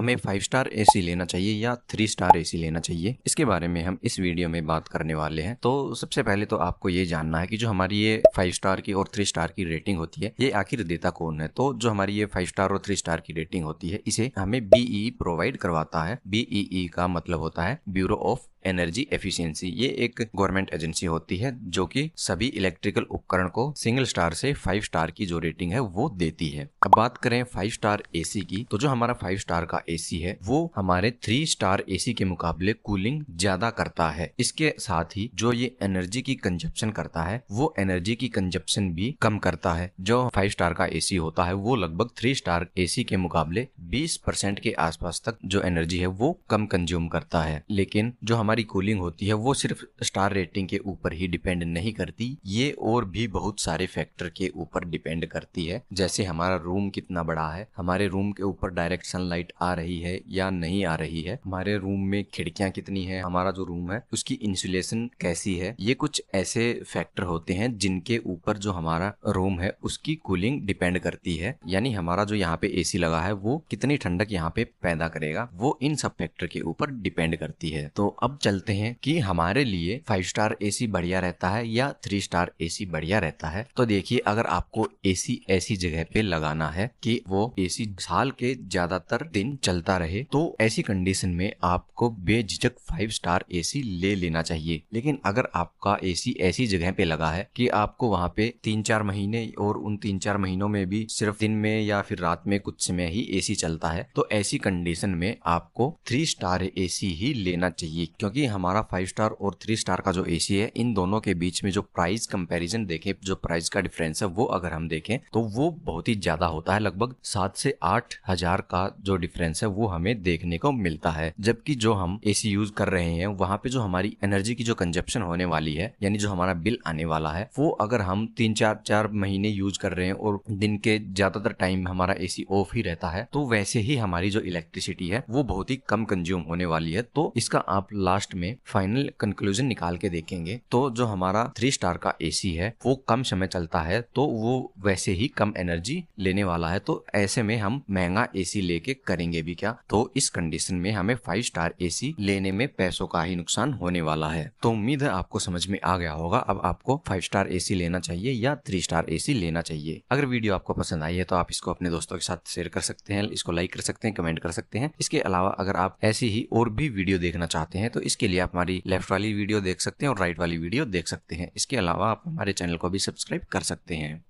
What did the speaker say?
हमें five star AC लेना चाहिए या थ्री स्टार एसी लेना चाहिए इसके बारे में हम इस वीडियो में बात करने वाले हैं तो सबसे पहले तो आपको ये जानना है कि जो हमारी ये फाइव स्टार की और थ्री स्टार की रेटिंग होती है ये आखिर देता कौन है तो जो हमारी ये फाइव स्टार और थ्री स्टार की रेटिंग होती है इसे हमें बीई प्रोवाइड e e करवाता है बीई e का मतलब होता है ब्यूरो ऑफ एनर्जी एफिशिएंसी ये एक गवर्नमेंट एजेंसी होती है जो कि सभी इलेक्ट्रिकल उपकरण को सिंगल स्टार से फाइव स्टार की जो रेटिंग है वो देती है अब बात करें फाइव स्टार एसी की तो जो हमारा फाइव स्टार का एसी है वो हमारे थ्री स्टार एसी के मुकाबले कूलिंग ज्यादा करता है इसके साथ ही जो ये एनर्जी की कंजप्शन करता है वो एनर्जी की कंजप्शन भी कम करता है जो फाइव स्टार का एसी होता है वो लगभग थ्री स्टार एसी के मुकाबले 20 परसेंट के आसपास तक जो एनर्जी है वो कम कंज्यूम करता है लेकिन जो हमारी कूलिंग होती है वो सिर्फ स्टार रेटिंग के ऊपर ही डिपेंड नहीं करती ये और भी बहुत सारे फैक्टर के ऊपर डिपेंड करती है जैसे हमारा रूम कितना बड़ा है हमारे रूम के ऊपर डायरेक्ट सनलाइट आ रही है या नहीं आ रही है हमारे रूम में खिड़कियां कितनी है हमारा जो रूम है उसकी इंसुलेशन कैसी है ये कुछ ऐसे फैक्टर होते हैं जिनके ऊपर जो हमारा रूम है उसकी कूलिंग डिपेंड करती है यानी हमारा जो यहाँ पे एसी लगा है वो कितना कितनी ठंडक यहाँ पे पैदा करेगा वो इन सब फैक्टर के ऊपर डिपेंड करती है तो अब चलते हैं कि हमारे लिए फाइव स्टार एसी बढ़िया रहता है या थ्री स्टार एसी बढ़िया रहता है तो देखिए अगर आपको एसी ऐसी जगह पे लगाना है कि वो एसी साल के ज्यादातर दिन चलता रहे तो ऐसी कंडीशन में आपको बेझिझक फाइव स्टार ए ले लेना चाहिए लेकिन अगर आपका ए ऐसी जगह पे लगा है कि आपको वहाँ पे तीन चार महीने और उन तीन चार महीनों में भी सिर्फ दिन में या फिर रात में कुछ समय ही एसी चल चलता है तो ऐसी कंडीशन में आपको थ्री स्टार ए ही लेना चाहिए क्योंकि हमारा फाइव स्टार और थ्री स्टार का जो ए है इन दोनों के बीच में जो प्राइस कंपेरिजन देखें जो प्राइस का डिफरेंस है वो अगर हम देखें तो वो बहुत ही ज्यादा होता है लगभग सात से आठ हजार का जो डिफरेंस है वो हमें देखने को मिलता है जबकि जो हम एसी यूज कर रहे हैं वहाँ पे जो हमारी एनर्जी की जो कंजप्शन होने वाली है यानी जो हमारा बिल आने वाला है वो अगर हम तीन चार चार महीने यूज कर रहे हैं और दिन के ज्यादातर टाइम हमारा एसी ऑफ ही रहता है तो वह वैसे ही हमारी जो इलेक्ट्रिसिटी है वो बहुत ही कम कंज्यूम होने वाली है तो इसका आप लास्ट में फाइनल कंक्लूजन निकाल के देखेंगे तो जो हमारा थ्री स्टार का ए है वो कम समय चलता है तो वो वैसे ही कम एनर्जी लेने वाला है तो ऐसे में हम महंगा ए लेके करेंगे भी क्या तो इस कंडीशन में हमें फाइव स्टार ए लेने में पैसों का ही नुकसान होने वाला है तो उम्मीद है आपको समझ में आ गया होगा अब आपको फाइव स्टार ए लेना चाहिए या थ्री स्टार ए लेना चाहिए अगर वीडियो आपको पसंद आई है तो आप इसको अपने दोस्तों के साथ शेयर कर सकते हैं इसको इसको लाइक कर सकते हैं कमेंट कर सकते हैं इसके अलावा अगर आप ऐसी ही और भी वीडियो देखना चाहते हैं तो इसके लिए आप हमारी लेफ्ट वाली वीडियो देख सकते हैं और राइट वाली वीडियो देख सकते हैं इसके अलावा आप हमारे चैनल को भी सब्सक्राइब कर सकते हैं